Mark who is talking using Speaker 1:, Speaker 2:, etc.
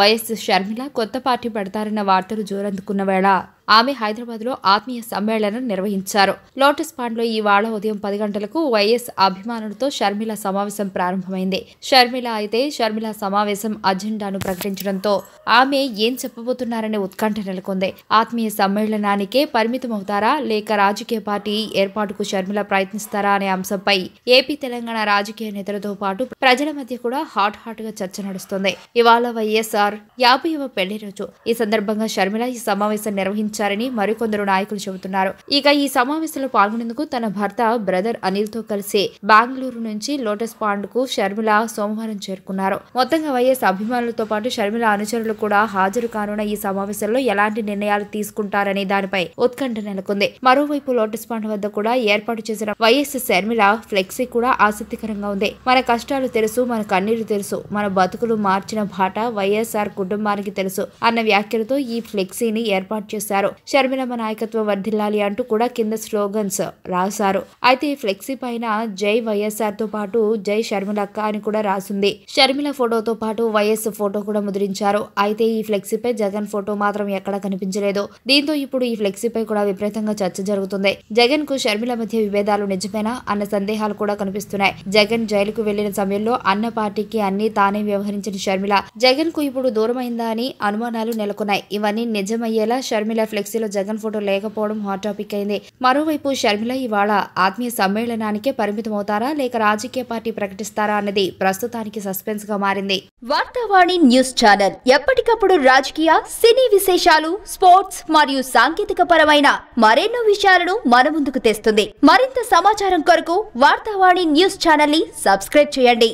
Speaker 1: YS Sharmila కొత్త party పెడతారన్న వార్తలు జోరందుకున్న వేళ ఆమె హైదరాబాద్లో ఆత్మీయ సమ్మేళనం నిర్వహించారు లోటస్ పాండ్లో ఇవాళ ఉదయం పది గంటలకు వైఎస్ అభిమానులతో షర్మిల సమావేశం ప్రారంభమైంది షర్మిల అయితే షర్మిల సమావేశం అజెండాను ప్రకటించడంతో ఆమె ఏం చెప్పబోతున్నారనే ఉత్కంఠ నెలకొంది ఆత్మీయ సమ్మేళనానికే పరిమితమవుతారా లేక రాజకీయ పార్టీ ఏర్పాటుకు షర్మిల ప్రయత్నిస్తారా అనే అంశంపై ఏపీ తెలంగాణ రాజకీయ నేతలతో పాటు ప్రజల మధ్య కూడా హాట్ హాట్ గా చర్చ నడుస్తుంది ఇవాళ వైఎస్ఆర్ యాభైవ పెళ్లి రోజు ఈ సందర్భంగా షర్మిల ఈ సమావేశం నిర్వహించారు ఉంచారని మరికొందరు నాయకులు చెబుతున్నారు ఇక ఈ సమావేశంలో పాల్గొనేందుకు తన భర్త బ్రదర్ అనిల్ తో కలిసి బెంగళూరు నుంచి లోటస్ పాండ్ కు షర్మిల సోమవారం చేరుకున్నారు మొత్తంగా వైఎస్ అభిమానులతో పాటు షర్మిల అనుచరులు కూడా హాజరు కానున్న ఈ సమావేశంలో ఎలాంటి నిర్ణయాలు తీసుకుంటారనే దానిపై ఉత్కంఠ నెలకొంది మరోవైపు లోటస్ పాండ్ వద్ద కూడా ఏర్పాటు చేసిన వైఎస్ షర్మిల ఫ్లెక్సీ కూడా ఆసక్తికరంగా ఉంది మన కష్టాలు తెలుసు మన కన్నీరు తెలుసు మన బతుకులు మార్చిన బాట వైఎస్ఆర్ కుటుంబానికి తెలుసు అన్న వ్యాఖ్యలతో ఈ ఫ్లెక్సీని ఏర్పాటు చేశారు చేశారు షర్మిలమ్మ నాయకత్వం వర్ధిల్లాలి అంటూ కూడా కింద స్లోగన్స్ రాశారు అయితే ఈ ఫ్లెక్సీ పైన జై వైఎస్ఆర్ తో పాటు జై షర్మిలక్క అని కూడా రాసింది షర్మిల ఫోటోతో పాటు వైఎస్ ఫోటో కూడా ముద్రించారు అయితే ఈ ఫ్లెక్సీపై జగన్ ఫోటో మాత్రం ఎక్కడా కనిపించలేదు దీంతో ఇప్పుడు ఈ ఫ్లెక్సీపై కూడా విపరీతంగా చర్చ జరుగుతుంది జగన్ కు షర్మిల మధ్య విభేదాలు నిజమేనా అన్న సందేహాలు కూడా కనిపిస్తున్నాయి జగన్ జైలుకు వెళ్లిన సమయంలో అన్న పార్టీకి అన్ని తానే వ్యవహరించిన షర్మిల జగన్ కు ఇప్పుడు దూరమైందా అని అనుమానాలు నెలకొన్నాయి ఇవన్నీ నిజమయ్యేలా షర్మిల ఫ్లెక్సీలో జగన్ ఫోటో లేకపోవడం హాట్ టాపిక్ అయింది మరోవైపు షర్మిల ఇవాళ ఆత్మీయ సమ్మేళనానికే పరిమితమవుతారా లేక రాజకీయ పార్టీ ప్రకటిస్తారా అన్నది ప్రస్తుతానికి సస్పెన్స్ గా మారింది వార్తావాణి న్యూస్ ఛానల్ ఎప్పటికప్పుడు రాజకీయ సినీ విశేషాలు స్పోర్ట్స్ మరియు సాంకేతిక పరమైన మరెన్నో విషయాలను మన ముందుకు తెస్తుంది మరింత సమాచారం కొరకు వార్తావాణి న్యూస్ ఛానల్ ని సబ్స్క్రైబ్ చేయండి